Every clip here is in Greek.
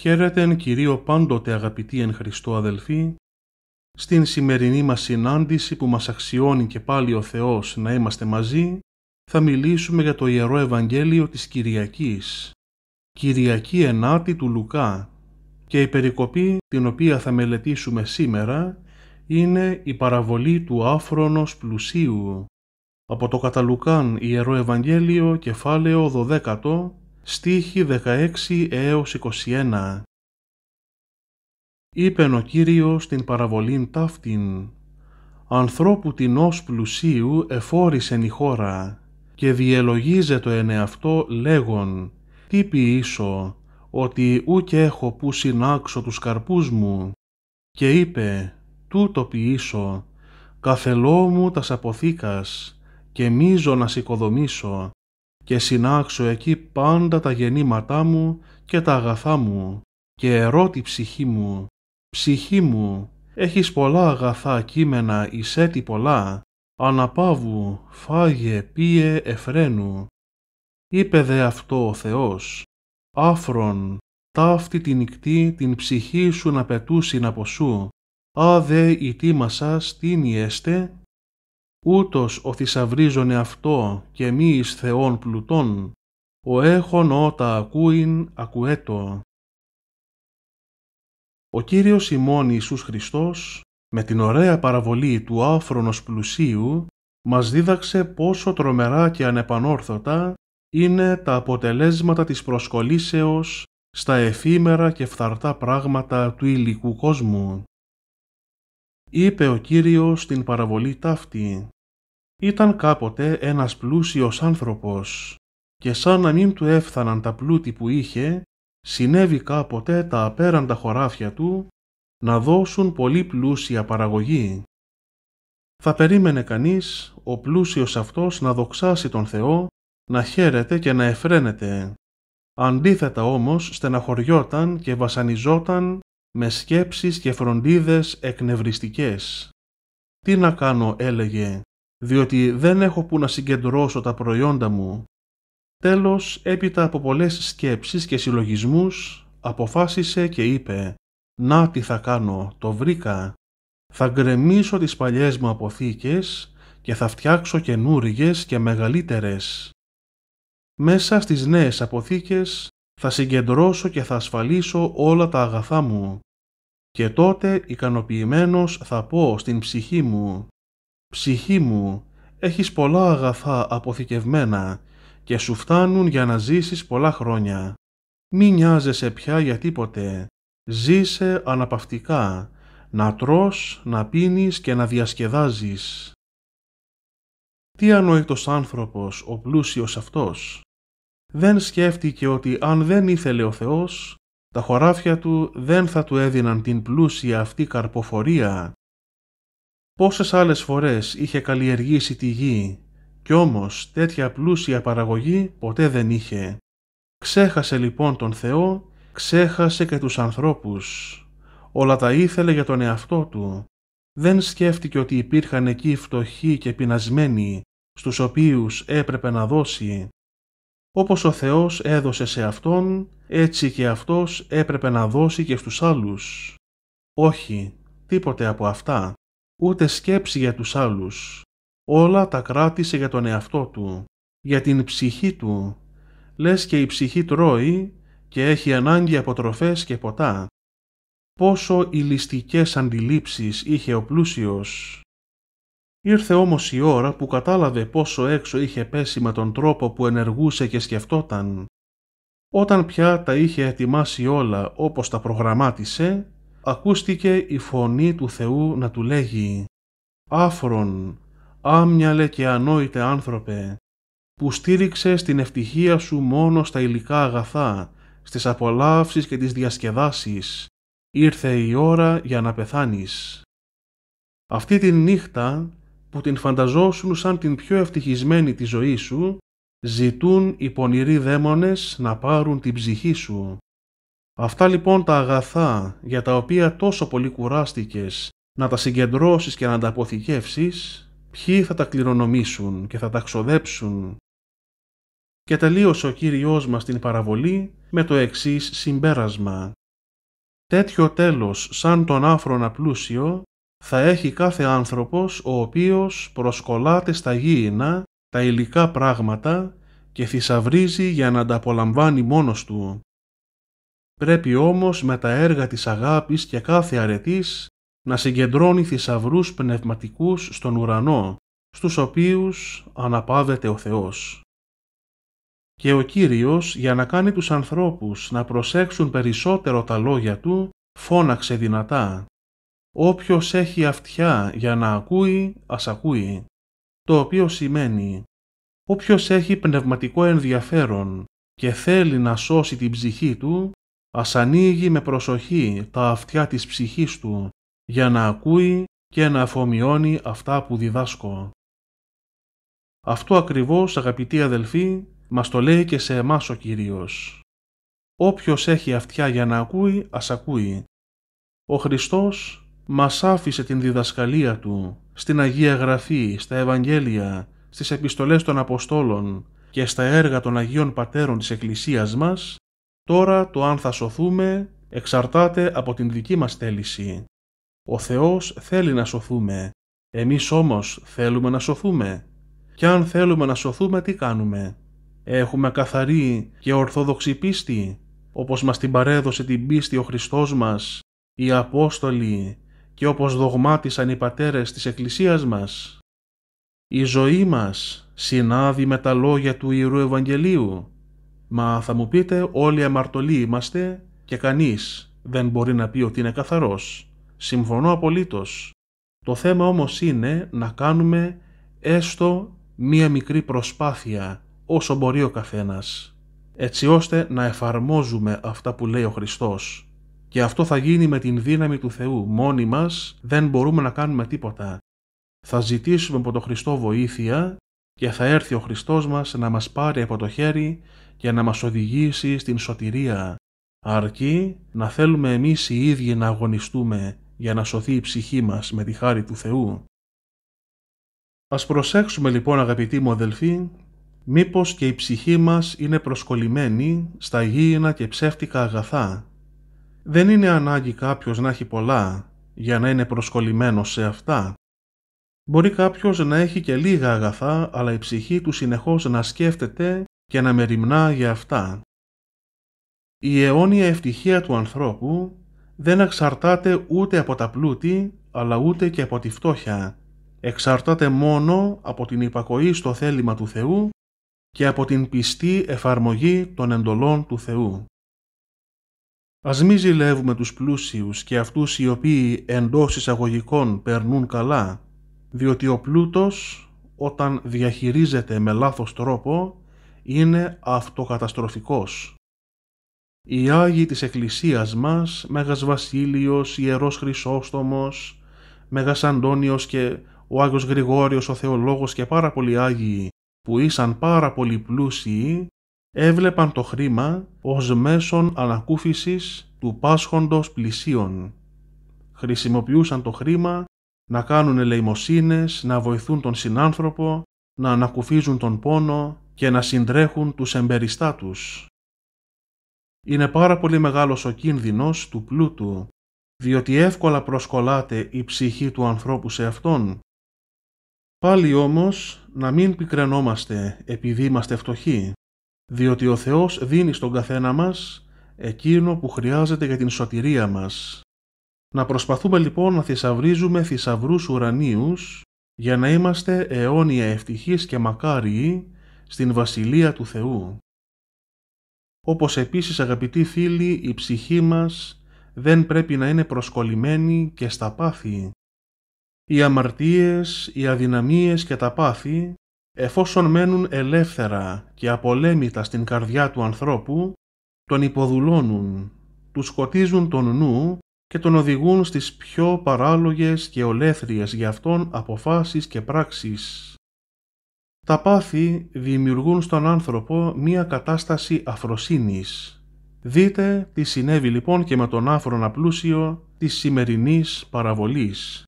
Χαίρετε εν Κυρίω πάντοτε αγαπητοί εν Χριστώ αδελφοί, στην σημερινή μας συνάντηση που μας αξιώνει και πάλι ο Θεός να είμαστε μαζί, θα μιλήσουμε για το Ιερό Ευαγγέλιο της Κυριακής, Κυριακή Ενάτη του Λουκά και η περικοπή την οποία θα μελετήσουμε σήμερα είναι η παραβολή του άφρονος πλουσίου από το καταλουκαν Ιερό Ευαγγέλιο κεφάλαιο 12 Στίχη 16 έως 21. Είπεν ο Κύριος την παραβολήν ταύτην, ανθρώπου την ως πλουσίου εφόρησεν η χώρα, και διελογίζε το εαυτό λέγον, τι ποιήσω, ότι ούκ έχω που συνάξω τους καρπούς μου, και είπε, τούτο ποιήσω, καθελώ μου τας αποθήκας, και μίζω να σηκοδομήσω, και συνάξω εκεί πάντα τα γεννήματά μου και τα αγαθά μου και ερώτη ψυχή μου. Ψυχή μου, έχεις πολλά αγαθά κείμενα εισέτη πολλά, αναπάβου, φάγε, πίε, εφραίνου. Είπε δε αυτό ο Θεός, άφρον, ταύτη τη νυχτή την ψυχή σου να πετούσιν από σου, άδε η τίμα σας τίνιεστε ούτως ο θησαυρίζων αυτό και εις θεών πλουτών, ο έχων ότα ακούειν ακουέτο. Ο Κύριος ημών Ιησούς Χριστός, με την ωραία παραβολή του άφρονος πλουσίου, μας δίδαξε πόσο τρομερά και ανεπανόρθωτα είναι τα αποτελέσματα της προσκολήσεως στα εφήμερα και φθαρτά πράγματα του υλικού κόσμου είπε ο Κύριος στην παραβολή ταύτη. Ήταν κάποτε ένας πλούσιος άνθρωπος και σαν να μην του έφθαναν τα πλούτη που είχε, συνέβη κάποτε τα απέραντα χωράφια του να δώσουν πολύ πλούσια παραγωγή. Θα περίμενε κανείς ο πλούσιος αυτός να δοξάσει τον Θεό, να χαίρεται και να εφραίνεται. Αντίθετα όμως στεναχωριόταν και βασανιζόταν με σκέψεις και φροντίδες εκνευριστικές. «Τι να κάνω» έλεγε, «διότι δεν έχω που να συγκεντρώσω τα προϊόντα μου». Τέλος, έπειτα από πολλές σκέψεις και συλλογισμούς, αποφάσισε και είπε «Να τι θα κάνω, το βρήκα. Θα γκρεμίσω τις παλιές μου αποθήκες και θα φτιάξω καινούριε και μεγαλύτερες». Μέσα στις νέες αποθήκες θα συγκεντρώσω και θα ασφαλίσω όλα τα αγαθά μου. Και τότε ικανοποιημένος θα πω στην ψυχή μου «Ψυχή μου, έχεις πολλά αγαθά αποθηκευμένα και σου φτάνουν για να ζήσεις πολλά χρόνια. Μη νοιάζεσαι πια για τίποτε. Ζήσε αναπαυτικά, να τρως, να πίνεις και να διασκεδάζεις». Τι ανοητός άνθρωπος ο πλούσιος αυτός δεν σκέφτηκε ότι αν δεν ήθελε ο Θεός, τα χωράφια του δεν θα του έδιναν την πλούσια αυτή καρποφορία. Πόσες άλλες φορές είχε καλλιεργήσει τη γη, κι όμως τέτοια πλούσια παραγωγή ποτέ δεν είχε. Ξέχασε λοιπόν τον Θεό, ξέχασε και τους ανθρώπους. Όλα τα ήθελε για τον εαυτό του. Δεν σκέφτηκε ότι υπήρχαν εκεί φτωχοί και πεινασμένοι, στους οποίους έπρεπε να δώσει. Όπως ο Θεός έδωσε σε Αυτόν, έτσι και Αυτός έπρεπε να δώσει και στους άλλους. Όχι, τίποτε από αυτά, ούτε σκέψη για τους άλλους. Όλα τα κράτησε για τον εαυτό του, για την ψυχή του. Λες και η ψυχή τρώει και έχει ανάγκη από τροφές και ποτά. Πόσο ηλιστικές αντιλήψεις είχε ο πλούσιος. Ήρθε όμως η ώρα που κατάλαβε πόσο έξω είχε πέσει με τον τρόπο που ενεργούσε και σκεφτόταν. Όταν πια τα είχε ετοιμάσει όλα όπως τα προγραμμάτισε, ακούστηκε η φωνή του Θεού να του λέγει «Άφρον, άμυαλε και ανόητε άνθρωπε, που στήριξε την ευτυχία σου μόνο στα υλικά αγαθά, στις απολαύσεις και τις διασκεδάσεις. Ήρθε η ώρα για να πεθάνεις». Αυτή τη νύχτα που την φανταζόσουν σαν την πιο ευτυχισμένη τη ζωή σου, ζητούν οι πονηροί δαίμονες να πάρουν την ψυχή σου. Αυτά λοιπόν τα αγαθά για τα οποία τόσο πολύ κουράστηκες να τα συγκεντρώσεις και να τα αποθηκεύσεις, ποιοι θα τα κληρονομήσουν και θα τα ξοδέψουν. Και τελείωσε ο Κύριός μας την παραβολή με το εξής συμπέρασμα. Τέτοιο τέλος σαν τον άφρονα πλούσιο θα έχει κάθε άνθρωπος ο οποίος προσκολάται στα γήινα τα υλικά πράγματα και θησαυρίζει για να τα απολαμβάνει μόνος του. Πρέπει όμως με τα έργα της αγάπης και κάθε αρετής να συγκεντρώνει θησαυρούς πνευματικούς στον ουρανό, στους οποίους αναπάδεται ο Θεός. Και ο Κύριος, για να κάνει τους ανθρώπους να προσέξουν περισσότερο τα λόγια Του, φώναξε δυνατά Όποιος έχει αυτιά για να ακούει, ας ακούει, το οποίο σημαίνει όποιος έχει πνευματικό ενδιαφέρον και θέλει να σώσει την ψυχή του, ας ανοίγει με προσοχή τα αυτιά της ψυχής του για να ακούει και να αφομοιώνει αυτά που διδάσκω. Αυτό ακριβώς αγαπητοί αδελφοί μας το λέει και σε εμάς ο Κύριος. Όποιος έχει αυτιά για να ακούει, ας ακούει. Ο Χριστός μας άφησε την διδασκαλία του στην Αγία Γραφή, στα Ευαγγέλια, στις επιστολές των Αποστόλων και στα έργα των Αγίων Πατέρων της Εκκλησίας μας, τώρα το αν θα σωθούμε εξαρτάται από την δική μας θέληση. Ο Θεός θέλει να σωθούμε, εμείς όμως θέλουμε να σωθούμε. Και αν θέλουμε να σωθούμε τι κάνουμε. Έχουμε καθαρή και ορθόδοξη πίστη, όπως μας την παρέδωσε την πίστη ο Χριστός μας, οι Απόστολοι, και όπως δογμάτισαν οι πατέρες της Εκκλησίας μας. Η ζωή μας συνάδει με τα λόγια του Ιερού Ευαγγελίου. Μα θα μου πείτε όλοι αμαρτωλοί είμαστε και κανείς δεν μπορεί να πει ότι είναι καθαρός. Συμφωνώ απολύτως. Το θέμα όμως είναι να κάνουμε έστω μία μικρή προσπάθεια όσο μπορεί ο καθένας, έτσι ώστε να εφαρμόζουμε αυτά που λέει ο Χριστός. Και αυτό θα γίνει με την δύναμη του Θεού. Μόνοι μας δεν μπορούμε να κάνουμε τίποτα. Θα ζητήσουμε από τον Χριστό βοήθεια και θα έρθει ο Χριστός μας να μας πάρει από το χέρι και να μας οδηγήσει στην σωτηρία. Αρκεί να θέλουμε εμείς οι ίδιοι να αγωνιστούμε για να σωθεί η ψυχή μας με τη χάρη του Θεού. Ας προσέξουμε λοιπόν αγαπητοί μου αδελφοί, μήπως και η ψυχή μας είναι προσκολλημένη στα γήινα και ψεύτικα αγαθά δεν είναι ανάγκη κάποιος να έχει πολλά για να είναι προσκολλημένος σε αυτά. Μπορεί κάποιος να έχει και λίγα αγαθά, αλλά η ψυχή του συνεχώς να σκέφτεται και να μεριμνά για αυτά. Η αιώνια ευτυχία του ανθρώπου δεν εξαρτάται ούτε από τα πλούτη, αλλά ούτε και από τη φτώχεια. Εξαρτάται μόνο από την υπακοή στο θέλημα του Θεού και από την πιστή εφαρμογή των εντολών του Θεού. Ας μη ζηλεύουμε τους πλούσιους και αυτούς οι οποίοι εντός εισαγωγικών περνούν καλά, διότι ο πλούτος όταν διαχειρίζεται με λάθος τρόπο είναι αυτοκαταστροφικός. Οι Άγιοι της Εκκλησίας μας, Μέγας Βασίλειος, Ιερός Χρυσόστομος, Μέγας Αντώνιος και ο Άγιος Γρηγόριος ο Θεολόγος και πάρα πολλοί Άγιοι που ήσαν πάρα πολύ πλούσιοι έβλεπαν το χρήμα ως μέσον ανακούφισης του πάσχοντος πλησίων. Χρησιμοποιούσαν το χρήμα να κάνουν ελεημοσύνες, να βοηθούν τον συνάνθρωπο, να ανακουφίζουν τον πόνο και να συντρέχουν τους εμπεριστάτους. Είναι πάρα πολύ μεγάλος ο κίνδυνος του πλούτου, διότι εύκολα προσκολάται η ψυχή του ανθρώπου σε αυτόν. Πάλι όμως να μην πικρενόμαστε επειδή είμαστε φτωχοί, διότι ο Θεός δίνει στον καθένα μας εκείνο που χρειάζεται για την σωτηρία μας. Να προσπαθούμε λοιπόν να θησαυρίζουμε θησαυρούς ουρανίους για να είμαστε αιώνια ευτυχείς και μακάριοι στην Βασιλεία του Θεού. Όπως επίσης αγαπητοί φίλοι η ψυχή μας δεν πρέπει να είναι προσκολλημένη και στα πάθη. Οι αμαρτίες, οι αδυναμίες και τα πάθη εφόσον μένουν ελεύθερα και απολέμητα στην καρδιά του ανθρώπου, τον υποδουλώνουν, τους σκοτίζουν τον νου και τον οδηγούν στις πιο παράλογες και ολέθριες για αυτόν αποφάσεις και πράξεις. Τα πάθη δημιουργούν στον άνθρωπο μία κατάσταση αφροσύνης. Δείτε τι συνέβη λοιπόν και με τον άφρονα πλούσιο της σημερινής παραβολής.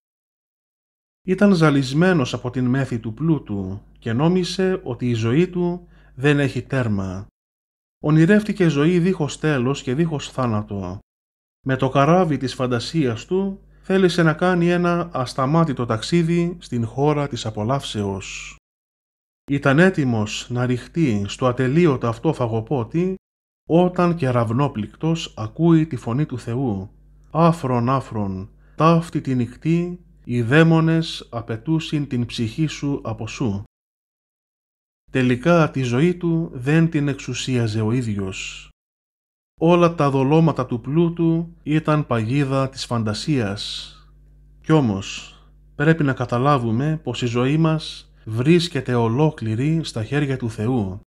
Ήταν ζαλισμένος από την μέθη του πλούτου και νόμισε ότι η ζωή του δεν έχει τέρμα. Ονειρεύτηκε ζωή δίχως τέλος και δίχως θάνατο. Με το καράβι της φαντασίας του θέλησε να κάνει ένα ασταμάτητο ταξίδι στην χώρα της απολαύσεως. Ήταν έτοιμος να ριχτεί στο ατελείωτο αυτό φαγοπότη όταν και ακούει τη φωνή του Θεού. Άφρον άφρον, ταύτη τη νυχτή, οι δαίμονες απαιτούσιν την ψυχή σου από σου. Τελικά τη ζωή του δεν την εξουσίαζε ο ίδιος. Όλα τα δολώματα του πλούτου ήταν παγίδα της φαντασίας. Κι όμως πρέπει να καταλάβουμε πως η ζωή μας βρίσκεται ολόκληρη στα χέρια του Θεού.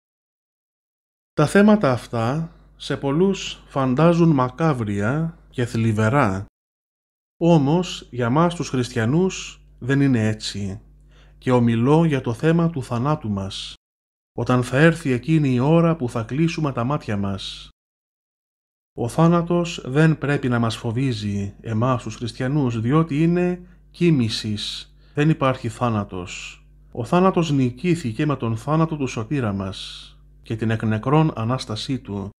Τα θέματα αυτά σε πολλούς φαντάζουν μακάβρια και θλιβερά. Όμως για μας τους χριστιανούς δεν είναι έτσι και ομιλώ για το θέμα του θανάτου μας όταν θα έρθει εκείνη η ώρα που θα κλείσουμε τα μάτια μας. Ο θάνατος δεν πρέπει να μας φοβίζει εμάς τους χριστιανούς διότι είναι κοίμησης, Δεν υπάρχει θάνατος. Ο θάνατος νικήθηκε με τον θάνατο του σωτήρα μας και την εκνεκρόν Ανάστασή Του.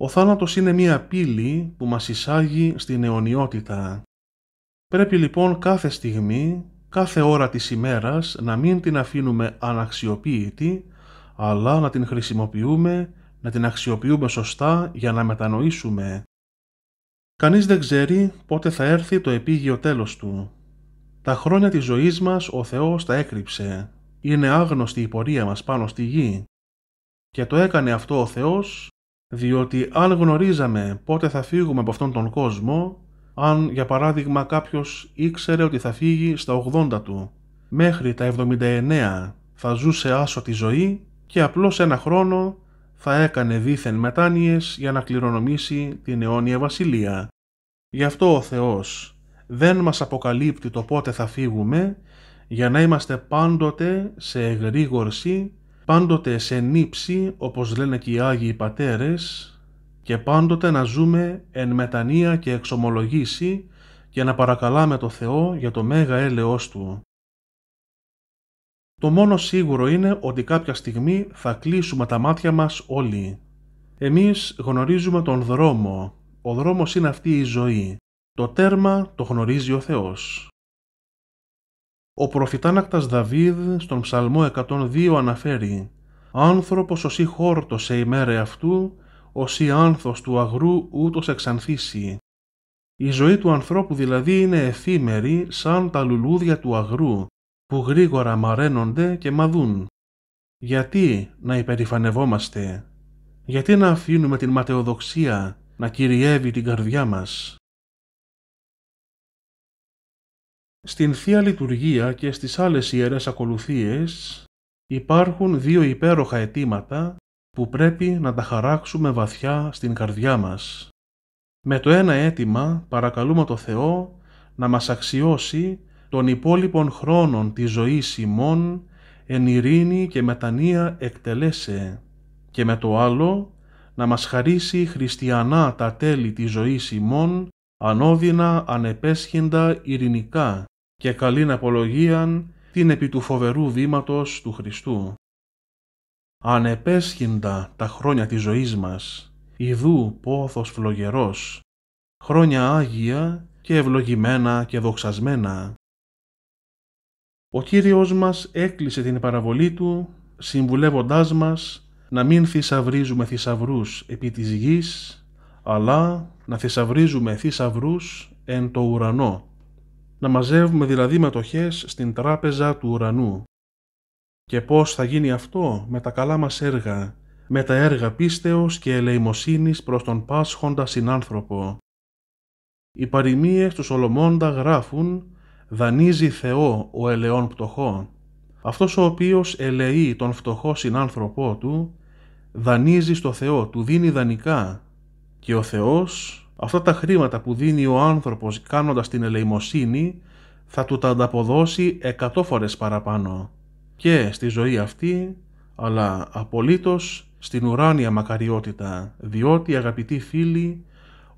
Ο θάνατος είναι μία πύλη που μας εισάγει στην αιωνιότητα. Πρέπει λοιπόν κάθε στιγμή κάθε ώρα της ημέρας να μην την αφήνουμε αναξιοποίητη, αλλά να την χρησιμοποιούμε, να την αξιοποιούμε σωστά για να μετανοήσουμε. Κανείς δεν ξέρει πότε θα έρθει το επίγειο τέλος του. Τα χρόνια της ζωής μας ο Θεός τα έκρυψε. Είναι άγνωστη η πορεία μας πάνω στη γη. Και το έκανε αυτό ο Θεός, διότι αν γνωρίζαμε πότε θα φύγουμε από αυτόν τον κόσμο, αν για παράδειγμα κάποιος ήξερε ότι θα φύγει στα 80 του. Μέχρι τα 79 θα ζούσε άσο τη ζωή και απλώς ένα χρόνο θα έκανε δίθεν μετάνοιες για να κληρονομήσει την αιώνια βασιλεία. Γι' αυτό ο Θεός δεν μας αποκαλύπτει το πότε θα φύγουμε για να είμαστε πάντοτε σε εγρήγορση, πάντοτε σε νύψη όπως λένε και οι Άγιοι Πατέρες και πάντοτε να ζούμε εν μετανία και εξομολογήσει και να παρακαλάμε το Θεό για το μέγα έλεος Του. Το μόνο σίγουρο είναι ότι κάποια στιγμή θα κλείσουμε τα μάτια μας όλοι. Εμείς γνωρίζουμε τον δρόμο. Ο δρόμος είναι αυτή η ζωή. Το τέρμα το γνωρίζει ο Θεός. Ο προφητάνακτας Δαβίδ στον ψαλμό 102 αναφέρει «Άνθρωπος ως η σε ημέρα αυτού ως η άνθος του αγρού ούτως εξανθίσει. Η ζωή του ανθρώπου δηλαδή είναι εφήμερη σαν τα λουλούδια του αγρού που γρήγορα μαραίνονται και μαδούν. Γιατί να υπερηφανευόμαστε, γιατί να αφήνουμε την ματαιοδοξία να κυριεύει την καρδιά μας. Στην Θεία Λειτουργία και στις άλλες ιερές ακολουθίες υπάρχουν δύο υπέροχα αιτήματα που πρέπει να τα χαράξουμε βαθιά στην καρδιά μας. Με το ένα αίτημα παρακαλούμε το Θεό να μας αξιώσει των υπόλοιπων χρόνων της ζωής ημών εν ειρήνη και μετανία εκτελέσε και με το άλλο να μας χαρίσει χριστιανά τα τέλη της ζωής ημών ανώδυνα ανεπέσχυντα ειρηνικά και καλήν απολογίαν την επί του φοβερού βήματος του Χριστού ανεπέσχυντα τα χρόνια της ζωής μας, ιδού πόθος φλογερός, χρόνια άγια και ευλογημένα και δοξασμένα. Ο Κύριος μας έκλεισε την παραβολή Του, συμβουλεύοντάς μας να μην θησαυρίζουμε θησαυρούς επί της γης, αλλά να θησαυρίζουμε θησαυρούς εν το ουρανό. Να μαζεύουμε δηλαδή μετοχές στην τράπεζα του ουρανού. Και πώς θα γίνει αυτό με τα καλά μας έργα, με τα έργα πίστεως και ελεημοσύνης προς τον πάσχοντα συνάνθρωπο. Οι παροιμίες του Σολομώντα γράφουν «Δανείζει Θεό ο ελεών πτωχό». Αυτός ο οποίος ελεεί τον φτωχό συνάνθρωπό του, δανείζει στο Θεό, του δίνει δανεικά. Και ο Θεός αυτά τα χρήματα που δίνει ο άνθρωπος κάνοντας την ελεημοσύνη θα του τα ανταποδώσει εκατό φορές παραπάνω και στη ζωή αυτή, αλλά απολύτως στην ουράνια μακαριότητα, διότι αγαπητοί φίλοι,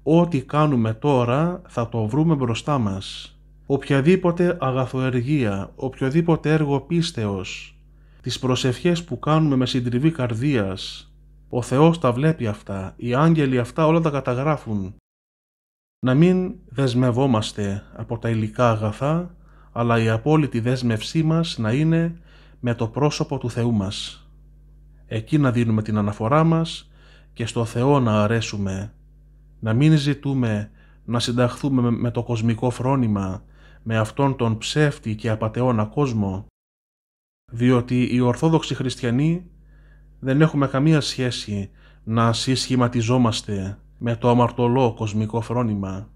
ό,τι κάνουμε τώρα θα το βρούμε μπροστά μας. Οποιαδήποτε αγαθοεργία, οποιοδήποτε έργο πίστεως, τις προσευχές που κάνουμε με συντριβή καρδίας, ο Θεός τα βλέπει αυτά, οι άγγελοι αυτά όλα τα καταγράφουν. Να μην δεσμευόμαστε από τα υλικά αγαθά, αλλά η απόλυτη δέσμευσή μας να είναι με το πρόσωπο του Θεού μας. Εκεί να δίνουμε την αναφορά μας και στο Θεό να αρέσουμε. Να μην ζητούμε να συνταχθούμε με το κοσμικό φρόνημα, με αυτόν τον ψεύτη και απαταιώνα κόσμο, διότι οι Ορθόδοξοι Χριστιανοί δεν έχουμε καμία σχέση να συσχηματιζόμαστε με το αμαρτωλό κοσμικό φρόνημα.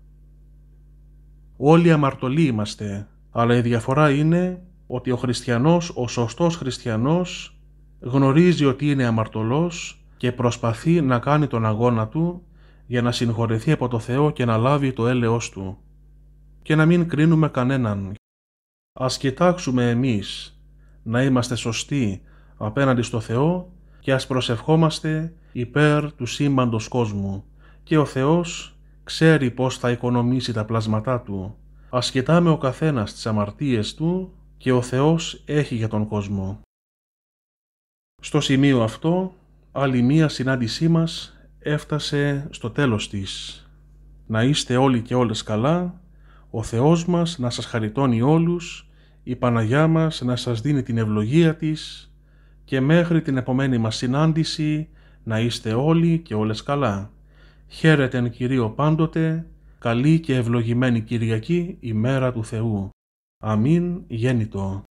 Όλοι αμαρτωλοί είμαστε, αλλά η διαφορά είναι ότι ο χριστιανός, ο σωστός χριστιανός, γνωρίζει ότι είναι αμαρτωλός και προσπαθεί να κάνει τον αγώνα του για να συγχωρεθεί από το Θεό και να λάβει το έλεος του και να μην κρίνουμε κανέναν. Ας κοιτάξουμε εμείς να είμαστε σωστοί απέναντι στο Θεό και ας προσευχόμαστε υπέρ του σύμπαντος κόσμου και ο Θεός ξέρει πώς θα οικονομήσει τα πλασματά του. Ας κοιτάμε ο καθένας τις αμαρτίες του και ο Θεός έχει για τον κόσμο. Στο σημείο αυτό, άλλη μία συνάντησή μας έφτασε στο τέλος της. Να είστε όλοι και όλες καλά, ο Θεός μας να σας χαριτώνει όλους, η Παναγιά μας να σας δίνει την ευλογία της και μέχρι την επομένη μας συνάντηση να είστε όλοι και όλες καλά. εν Κυρίο πάντοτε, καλή και ευλογημένη Κυριακή ημέρα του Θεού. Αμήν γέννητο.